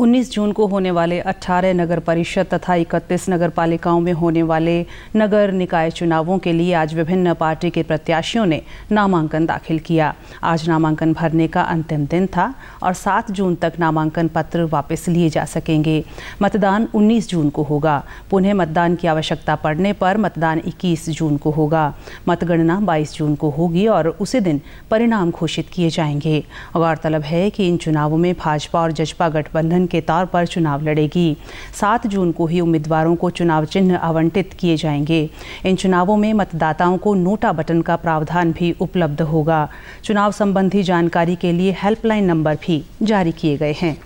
19 जून को होने वाले 18 नगर परिषद तथा 31 नगर पालिकाओं में होने वाले नगर निकाय चुनावों के लिए आज विभिन्न पार्टी के प्रत्याशियों ने नामांकन दाखिल किया आज नामांकन भरने का अंतिम दिन था और 7 जून तक नामांकन पत्र वापस लिए जा सकेंगे मतदान 19 जून को होगा पुनः मतदान की आवश्यकता पड़ने पर मतदान इक्कीस जून को होगा मतगणना बाईस जून को होगी और उसी दिन परिणाम घोषित किए जाएंगे गौरतलब है कि इन चुनावों में भाजपा और जजपा गठबंधन के तौर पर चुनाव लड़ेगी सात जून को ही उम्मीदवारों को चुनाव चिन्ह आवंटित किए जाएंगे इन चुनावों में मतदाताओं को नोटा बटन का प्रावधान भी उपलब्ध होगा चुनाव संबंधी जानकारी के लिए हेल्पलाइन नंबर भी जारी किए गए हैं